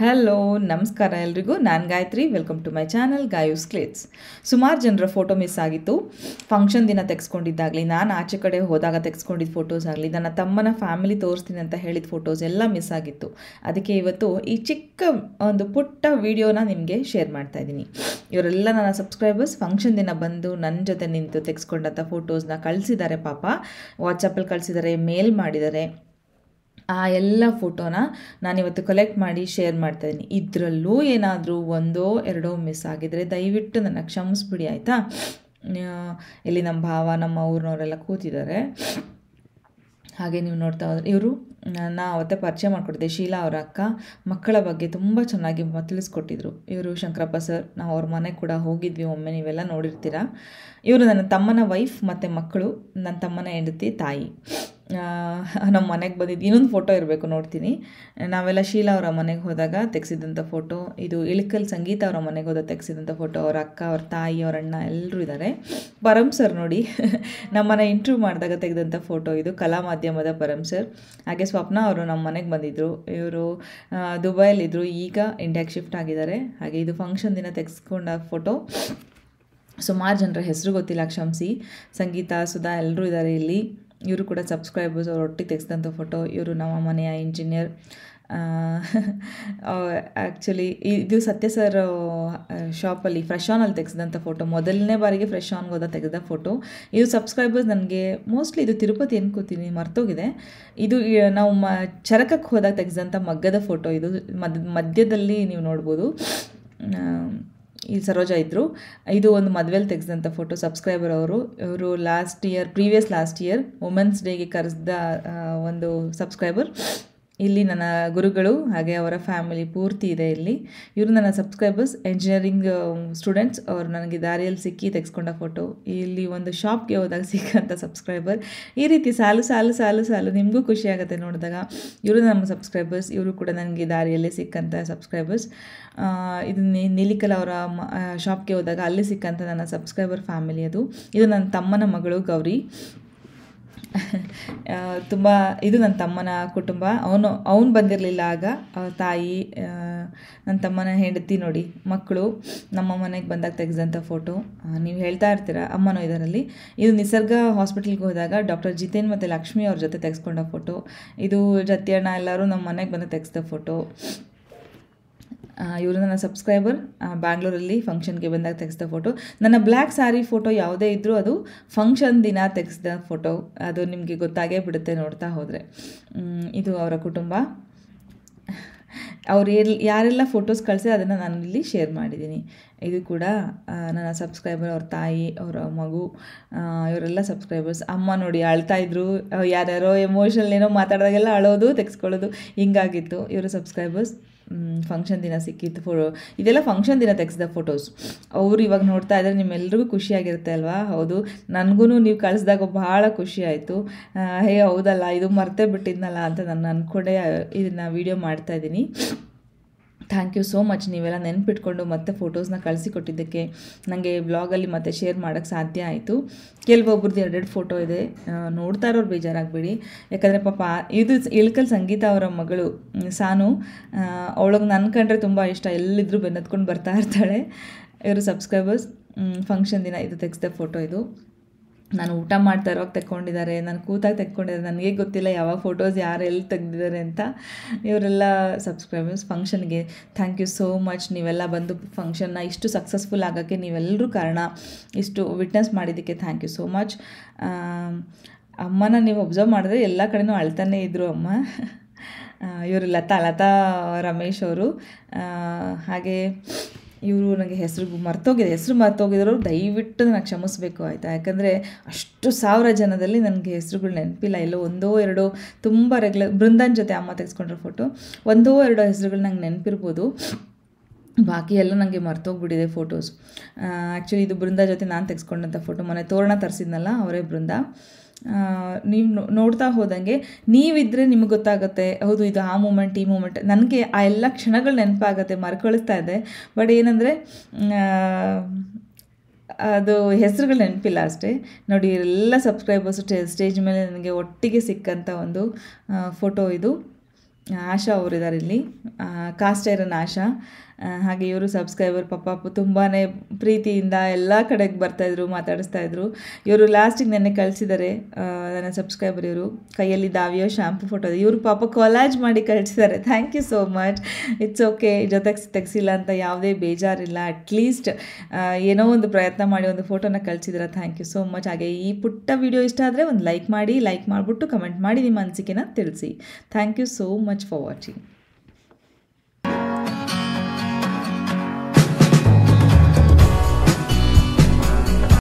hello ನಮಸ್ಕಾರ ಎಲ್ರಿಗೂ ನಾನು Gayathri welcome to my channel ಗಾಯೂಸ್ ಕ್ಲೇಟ್ಸ್ ಸುಮಾರು ಜನರ ಫೋಟೋ ಮಿಸ್ ಆಗಿತ್ತು ಫಂಕ್ಷನ್ ದಿನ ತೆಗೆಸ್ಕೊಂಡಿದ್ದಾಗಲಿ ನಾನು ಆಚೆ ಕಡೆ ಹೋದಾಗ ತೆಗೆಸ್ಕೊಂಡಿದ್ದ ಫೋಟೋಸ್ ಆಗಲಿ ನನ್ನ ತಮ್ಮನ ಫ್ಯಾಮಿಲಿ ತೋರಿಸ್ತೀನಿ ಅಂತ ಹೇಳಿದ ಫೋಟೋಸ್ ಎಲ್ಲ ಮಿಸ್ ಆಗಿತ್ತು ಅದಕ್ಕೆ ಇವತ್ತು ಈ ಚಿಕ್ಕ ಒಂದು ಪುಟ್ಟ ವೀಡಿಯೋನ ನಿಮಗೆ ಶೇರ್ ಮಾಡ್ತಾ ಇದ್ದೀನಿ ಇವರೆಲ್ಲ ನನ್ನ ಸಬ್ಸ್ಕ್ರೈಬರ್ಸ್ ಫಂಕ್ಷನ್ ದಿನ ಬಂದು ನನ್ನ ಜೊತೆ ನಿಂತು ತೆಗೆಸ್ಕೊಂಡಂಥ ಫೋಟೋಸ್ನ ಕಳಿಸಿದ್ದಾರೆ ಪಾಪ ವಾಟ್ಸಪ್ಪಲ್ಲಿ ಕಳಿಸಿದ್ದಾರೆ ಮೇಲ್ ಮಾಡಿದ್ದಾರೆ ಆ ಎಲ್ಲ ಫೋಟೋನ ನಾನಿವತ್ತು ಕಲೆಕ್ಟ್ ಮಾಡಿ ಶೇರ್ ಮಾಡ್ತಾಯಿದ್ದೀನಿ ಇದರಲ್ಲೂ ಏನಾದರೂ ಒಂದೋ ಎರಡೋ ಮಿಸ್ ಆಗಿದರೆ ದಯವಿಟ್ಟು ನನ್ನ ಕ್ಷಮಿಸ್ಬಿಡಿ ಆಯಿತಾ ಇಲ್ಲಿ ನಮ್ಮ ಭಾವ ನಮ್ಮ ಊರಿನವರೆಲ್ಲ ಕೂತಿದ್ದಾರೆ ಹಾಗೆ ನೀವು ನೋಡ್ತಾ ಹೋದ್ರೆ ಇವರು ನಾ ಅವತ್ತೇ ಪರಿಚಯ ಮಾಡಿಕೊಟ್ಟಿದ್ದೆ ಶೀಲಾ ಅವರ ಅಕ್ಕ ಮಕ್ಕಳ ಬಗ್ಗೆ ತುಂಬ ಚೆನ್ನಾಗಿ ತಿಳಿಸ್ಕೊಟ್ಟಿದ್ರು ಇವರು ಶಂಕರಪ್ಪ ಸರ್ ನಾವು ಅವ್ರ ಮನೆ ಕೂಡ ಹೋಗಿದ್ವಿ ಒಮ್ಮೆ ನೀವೆಲ್ಲ ನೋಡಿರ್ತೀರ ಇವರು ನನ್ನ ತಮ್ಮನ ವೈಫ್ ಮತ್ತು ಮಕ್ಕಳು ನನ್ನ ತಮ್ಮನ ಹೆಂಡತಿ ತಾಯಿ ನಮ್ಮ ಮನೆಗೆ ಬಂದಿದ್ದು ಇನ್ನೊಂದು ಫೋಟೋ ಇರಬೇಕು ನೋಡ್ತೀನಿ ನಾವೆಲ್ಲ ಶೀಲಾ ಅವರ ಮನೆಗೆ ಹೋದಾಗ ತೆಗೆಸಿದಂಥ ಫೋಟೋ ಇದು ಇಳಿಕಲ್ ಸಂಗೀತ ಅವರ ಮನೆಗೆ ಹೋದಾಗ ತೆಗೆಸಿದಂಥ ಫೋಟೋ ಅವ್ರ ಅಕ್ಕ ಅವ್ರ ತಾಯಿ ಅವ್ರ ಅಣ್ಣ ಎಲ್ಲರೂ ಇದ್ದಾರೆ ಪರಮ್ ಸರ್ ನೋಡಿ ನಮ್ಮನೆ ಇಂಟ್ರ್ಯೂ ಮಾಡಿದಾಗ ತೆಗೆದಂಥ ಫೋಟೋ ಇದು ಕಲಾ ಮಾಧ್ಯಮದ ಪರಮ್ ಸರ್ ಹಾಗೆ ಸ್ವಪ್ನ ಅವರು ನಮ್ಮ ಮನೆಗೆ ಬಂದಿದ್ದರು ಇವರು ದುಬೈಯಲ್ಲಿದ್ದರು ಈಗ ಇಂಡಿಯಾಗೆ ಶಿಫ್ಟ್ ಆಗಿದ್ದಾರೆ ಹಾಗೆ ಇದು ಫಂಕ್ಷನ್ ದಿನ ತೆಗೆಸ್ಕೊಂಡ ಫೋಟೋ ಸುಮಾರು ಜನರ ಹೆಸರು ಗೊತ್ತಿಲ್ಲ ಕ್ಷಮಿಸಿ ಸಂಗೀತ ಸುಧಾ ಎಲ್ಲರೂ ಇದ್ದಾರೆ ಇಲ್ಲಿ ಇವರು ಕೂಡ ಸಬ್ಸ್ಕ್ರೈಬರ್ಸ್ ಅವ್ರ ಒಟ್ಟಿಗೆ ತೆಗೆಸಿದಂಥ ಫೋಟೋ ಇವರು ನಮ್ಮ ಮನೆಯ ಇಂಜಿನಿಯರ್ ಆ್ಯಕ್ಚುಲಿ ಇದು ಸತ್ಯ ಸರ್ ಶಾಪಲ್ಲಿ ಫ್ರೆಶ್ ಆನಲ್ಲಿ ತೆಗೆಸಿದಂಥ ಫೋಟೋ ಮೊದಲನೇ ಬಾರಿಗೆ ಫ್ರೆಶ್ ಆನ್ಗೆ ಹೋದಾಗ ತೆಗೆದ ಫೋಟೋ ಇದು ಸಬ್ಸ್ಕ್ರೈಬರ್ಸ್ ನನಗೆ ಮೋಸ್ಟ್ಲಿ ಇದು ತಿರುಪತಿ ಅನ್ಕೋತೀನಿ ಮರ್ತೋಗಿದೆ ಇದು ನಾವು ಮ ಚರಕಕ್ಕೆ ಹೋದಾಗ ತೆಗೆಸಿದಂಥ ಮಗ್ಗದ ಫೋಟೋ ಇದು ಮದ್ ಮಧ್ಯದಲ್ಲಿ ನೀವು ನೋಡ್ಬೋದು ಇಲ್ಲಿ ಸರೋಜಾ ಇದ್ದರು ಇದು ಒಂದು ಮದುವೆಲಿ ತೆಗೆದಂಥ ಫೋಟೋ ಸಬ್ಸ್ಕ್ರೈಬರ್ ಅವರು ಇವರು last year previous last year women's ಡೇಗೆ ಕರೆಸಿದ ಒಂದು ಸಬ್ಸ್ಕ್ರೈಬರ್ ಇಲ್ಲಿ ನನ್ನ ಗುರುಗಳು ಹಾಗೆ ಅವರ ಫ್ಯಾಮಿಲಿ ಪೂರ್ತಿ ಇದೆ ಇಲ್ಲಿ ಇವರು ನನ್ನ ಸಬ್ಸ್ಕ್ರೈಬರ್ಸ್ ಎಂಜಿನಿಯರಿಂಗ್ ಸ್ಟೂಡೆಂಟ್ಸ್ ಅವರು ನನಗೆ ದಾರಿಯಲ್ಲಿ ಸಿಕ್ಕಿ ತೆಗೆಸ್ಕೊಂಡ ಫೋಟೋ ಇಲ್ಲಿ ಒಂದು ಶಾಪ್ಗೆ ಹೋದಾಗ ಸಿಕ್ಕಂಥ ಸಬ್ಸ್ಕ್ರೈಬರ್ ಈ ರೀತಿ ಸಾಲು ಸಾಲು ಸಾಲು ಸಾಲು ನಿಮಗೂ ಖುಷಿ ಆಗುತ್ತೆ ನೋಡಿದಾಗ ಇವರು ನಮ್ಮ ಸಬ್ಸ್ಕ್ರೈಬರ್ಸ್ ಇವರು ಕೂಡ ನನಗೆ ದಾರಿಯಲ್ಲೇ ಸಿಕ್ಕಂಥ ಸಬ್ಸ್ಕ್ರೈಬರ್ಸ್ ಇದು ನೀಲಿಕಲ್ ಅವರ ಶಾಪ್ಗೆ ಹೋದಾಗ ಅಲ್ಲಿ ಸಿಕ್ಕಂಥ ನನ್ನ ಸಬ್ಸ್ಕ್ರೈಬರ್ ಫ್ಯಾಮಿಲಿ ಅದು ಇದು ನನ್ನ ತಮ್ಮನ ಮಗಳು ಗೌರಿ ತುಂಬ ಇದು ನನ್ನ ತಮ್ಮನ ಕುಟುಂಬ ಅವನು ಅವನು ಬಂದಿರಲಿಲ್ಲ ಆಗ ತಾಯಿ ನನ್ನ ತಮ್ಮನ ಹೆಂಡತಿ ನೋಡಿ ಮಕ್ಕಳು ನಮ್ಮ ಮನೆಗೆ ಬಂದಾಗ ತೆಗೆದಂಥ ಫೋಟೋ ನೀವು ಹೇಳ್ತಾ ಇರ್ತೀರ ಅಮ್ಮನೂ ಇದರಲ್ಲಿ ಇದು ನಿಸರ್ಗ ಹಾಸ್ಪಿಟಲ್ಗೆ ಹೋದಾಗ ಡಾಕ್ಟರ್ ಜಿತೇನ್ ಮತ್ತು ಲಕ್ಷ್ಮಿ ಅವ್ರ ಜೊತೆ ತೆಗೆಸ್ಕೊಂಡ ಫೋಟೋ ಇದು ಜತಿಯಣ್ಣ ಎಲ್ಲರೂ ನಮ್ಮ ಮನೆಗೆ ಬಂದು ತೆಗೆಸ್ದ ಫೋಟೋ ಇವರು ನನ್ನ ಸಬ್ಸ್ಕ್ರೈಬರ್ ಬ್ಯಾಂಗ್ಳೂರಲ್ಲಿ ಫಂಕ್ಷನ್ಗೆ ಬಂದಾಗ ತೆಗೆಸಿದ ಫೋಟೋ ನನ್ನ ಬ್ಲ್ಯಾಕ್ ಸ್ಯಾರಿ ಫೋಟೋ ಯಾವುದೇ ಇದ್ದರೂ ಅದು ಫಂಕ್ಷನ್ ದಿನ ತೆಗೆಸಿದ ಫೋಟೋ ಅದು ನಿಮಗೆ ಗೊತ್ತಾಗೇ ಬಿಡುತ್ತೆ ನೋಡ್ತಾ ಹೋದರೆ ಇದು ಅವರ ಕುಟುಂಬ ಅವ್ರು ಎಲ್ ಯಾರೆಲ್ಲ ಫೋಟೋಸ್ ಕಳಿಸಿ ಅದನ್ನು ನಾನು ಇಲ್ಲಿ ಶೇರ್ ಮಾಡಿದ್ದೀನಿ ಇದು ಕೂಡ ನನ್ನ ಸಬ್ಸ್ಕ್ರೈಬರ್ ಅವ್ರ ತಾಯಿ ಅವರ ಮಗು ಇವರೆಲ್ಲ ಸಬ್ಸ್ಕ್ರೈಬರ್ಸ್ ಅಮ್ಮ ನೋಡಿ ಅಳ್ತಾ ಇದ್ರು ಯಾರ್ಯಾರೋ ಎಮೋಷನಲ್ ಏನೋ ಮಾತಾಡಿದಾಗೆಲ್ಲ ಅಳೋದು ತೆಗೆಸ್ಕೊಳ್ಳೋದು ಹಿಂಗಾಗಿತ್ತು ಇವರು ಸಬ್ಸ್ಕ್ರೈಬರ್ಸ್ ಫಂಕ್ಷನ್ ದಿನ ಸಿಕ್ಕಿತ್ತು ಫೋ ಇದೆಲ್ಲ ಫಂಕ್ಷನ್ ದಿನ ತೆಗೆಸಿದ ಫೋಟೋಸ್ ಅವರು ಇವಾಗ ನೋಡ್ತಾ ಇದ್ದಾರೆ ನಿಮ್ಮೆಲ್ರಿಗೂ ಖುಷಿಯಾಗಿರುತ್ತೆ ಅಲ್ವಾ ಹೌದು ನನಗೂ ನೀವು ಕಳಿಸಿದಾಗ ಭಾಳ ಖುಷಿ ಹೇ ಹೌದಲ್ಲ ಇದು ಮರ್ತೇ ಬಿಟ್ಟಿದ್ನಲ್ಲ ಅಂತ ನಾನು ಅಂದ್ಕೊಂಡೆ ಇದನ್ನು ವೀಡಿಯೋ ಮಾಡ್ತಾಯಿದ್ದೀನಿ ಥ್ಯಾಂಕ್ ಯು ಸೋ ಮಚ್ ನೀವೆಲ್ಲ ನೆನಪಿಟ್ಕೊಂಡು ಮತ್ತೆ ಫೋಟೋಸ್ನ ಕಳಿಸಿಕೊಟ್ಟಿದ್ದಕ್ಕೆ ನನಗೆ ಬ್ಲಾಗಲ್ಲಿ ಮತ್ತೆ ಶೇರ್ ಮಾಡೋಕ್ಕೆ ಸಾಧ್ಯ ಆಯಿತು ಕೆಲವೊಬ್ರದ್ದು ಎರಡೆರಡು ಫೋಟೋ ಇದೆ ನೋಡ್ತಾ ಇರೋರು ಬೇಜಾರಾಗಬೇಡಿ ಯಾಕಂದರೆ ಪಾಪ ಇದು ಇಳ್ಕಲ್ ಸಂಗೀತ ಅವರ ಮಗಳು ಸಾನು ಅವಳಗೆ ನನ್ನ ಕಂಡ್ರೆ ತುಂಬ ಇಷ್ಟ ಎಲ್ಲಿದ್ದರೂ ಬೆನ್ನತ್ಕೊಂಡು ಬರ್ತಾ ಇರ್ತಾಳೆ ಇವರು ಸಬ್ಸ್ಕ್ರೈಬರ್ಸ್ ಫಂಕ್ಷನ್ ದಿನ ಇದು ತೆಗೆಸಿದ ಫೋಟೋ ಇದು ನಾನು ಊಟ ಮಾಡ್ತಾ ಇರೋವಾಗ ತೆಕ್ಕೊಂಡಿದ್ದಾರೆ ನಾನು ಕೂತಾಗ ತೆಕ್ಕೊಂಡಿದ್ದಾರೆ ನನಗೆ ಗೊತ್ತಿಲ್ಲ ಯಾವಾಗ ಫೋಟೋಸ್ ಯಾರು ಎಲ್ಲಿ ತೆಗ್ದಿದ್ದಾರೆ ಅಂತ ಇವರೆಲ್ಲ ಸಬ್ಸ್ಕ್ರೈಬರ್ಸ್ ಫಂಕ್ಷನ್ಗೆ ಥ್ಯಾಂಕ್ ಯು ಸೋ ಮಚ್ ನೀವೆಲ್ಲ ಬಂದು ಫಂಕ್ಷನ್ನ ಇಷ್ಟು ಸಕ್ಸಸ್ಫುಲ್ ಆಗೋಕ್ಕೆ ನೀವೆಲ್ಲರೂ ಕಾರಣ ಇಷ್ಟು ವಿಟ್ನೆಸ್ ಮಾಡಿದ್ದಕ್ಕೆ ಥ್ಯಾಂಕ್ ಯು ಸೋ ಮಚ್ ಅಮ್ಮನ ನೀವು ಒಬ್ಸರ್ವ್ ಮಾಡಿದ್ರೆ ಎಲ್ಲ ಕಡೆನೂ ಅಳ್ತಾನೆ ಇದ್ದರು ಅಮ್ಮ ಇವರು ಲತಾ ಲತಾ ರಮೇಶ್ ಅವರು ಹಾಗೆ ಇವರು ನನಗೆ ಹೆಸರು ಮರ್ತೋಗಿದೆ ಹೆಸರು ಮರ್ತೋಗಿದ್ರು ದಯವಿಟ್ಟು ನಾನು ಕ್ಷಮಿಸ್ಬೇಕು ಆಯಿತಾ ಯಾಕಂದರೆ ಅಷ್ಟು ಸಾವಿರ ಜನದಲ್ಲಿ ನನಗೆ ಹೆಸರುಗಳು ನೆನಪಿಲ್ಲ ಎಲ್ಲೋ ಒಂದೋ ಎರಡೋ ತುಂಬ ರೆಗ್ಯುಲರ್ ಬೃಂದನ್ ಜೊತೆ ಅಮ್ಮ ತೆಗೆಸ್ಕೊಂಡ್ರೆ ಫೋಟೋ ಒಂದೋ ಎರಡೋ ಹೆಸರುಗಳು ನಂಗೆ ನೆನಪಿರ್ಬೋದು ಬಾಕಿ ಎಲ್ಲ ನನಗೆ ಮರ್ತೋಗ್ಬಿಟ್ಟಿದೆ ಫೋಟೋಸ್ ಆ್ಯಕ್ಚುಲಿ ಇದು ಬೃಂದ ಜೊತೆ ನಾನು ತೆಗೆಸ್ಕೊಂಡಂಥ ಫೋಟೋ ಮನೆ ತೋರಣ ತರಿಸಿದ್ನಲ್ಲ ಅವರೇ ಬೃಂದ ನೀವು ನೋಡ್ತಾ ಹೋದಂಗೆ ನೀವಿದ್ದರೆ ನಿಮಗೆ ಗೊತ್ತಾಗುತ್ತೆ ಹೌದು ಇದು ಆ ಮೂಮೆಂಟ್ ಈ ಮೂಮೆಂಟ್ ನನಗೆ ಆ ಎಲ್ಲ ಕ್ಷಣಗಳು ನೆನಪಾಗುತ್ತೆ ಮರ್ಕೊಳ್ತಾ ಇದೆ ಬಟ್ ಏನಂದರೆ ಅದು ಹೆಸರುಗಳು ನೆನಪಿಲ್ಲ ಅಷ್ಟೇ ನೋಡಿ ಎಲ್ಲ ಸಬ್ಸ್ಕ್ರೈಬರ್ಸ್ ಸ್ಟೇಜ್ ಮೇಲೆ ನನಗೆ ಒಟ್ಟಿಗೆ ಸಿಕ್ಕಂಥ ಒಂದು ಫೋಟೋ ಇದು ಆಶಾ ಅವರಿದ್ದಾರೆ ಇಲ್ಲಿ ಕಾಸ್ಟ್ ಆಶಾ ಹಾಗೆ ಇವರು ಸಬ್ಸ್ಕ್ರೈಬರ್ ಪಾಪ ತುಂಬಾ ಪ್ರೀತಿಯಿಂದ ಎಲ್ಲ ಕಡೆಗೆ ಬರ್ತಾಯಿದ್ರು ಇದ್ರು ಇವರು ಲಾಸ್ಟಿಗೆ ನೆನ್ನೆ ಕಳಿಸಿದ್ದಾರೆ ನನ್ನ ಸಬ್ಸ್ಕ್ರೈಬರ್ ಇವರು ಕೈಯಲ್ಲಿ ದಾವಿಯೋ ಶ್ಯಾಂಪು ಫೋಟೋ ಇವರು ಪಾಪ ಕೊಲಾಜ್ ಮಾಡಿ ಕಳಿಸಿದ್ದಾರೆ thank you so much it's okay ಜೊತೆಗೆ ತೆಗ್ಸಿಲ್ಲ ಅಂತ ಯಾವುದೇ ಬೇಜಾರಿಲ್ಲ ಅಟ್ಲೀಸ್ಟ್ ಏನೋ ಒಂದು ಪ್ರಯತ್ನ ಮಾಡಿ ಒಂದು ಫೋಟೋನ ಕಳಿಸಿದ್ರ ಥ್ಯಾಂಕ್ ಯು ಸೋ ಮಚ್ ಹಾಗೆ ಈ ಪುಟ್ಟ ವಿಡಿಯೋ ಇಷ್ಟ ಆದರೆ ಒಂದು ಲೈಕ್ ಮಾಡಿ ಲೈಕ್ ಮಾಡಿಬಿಟ್ಟು ಕಮೆಂಟ್ ಮಾಡಿ ನಿಮ್ಮ ಅನಿಸಿಕೆನ ತಿಳಿಸಿ thank you so much for watching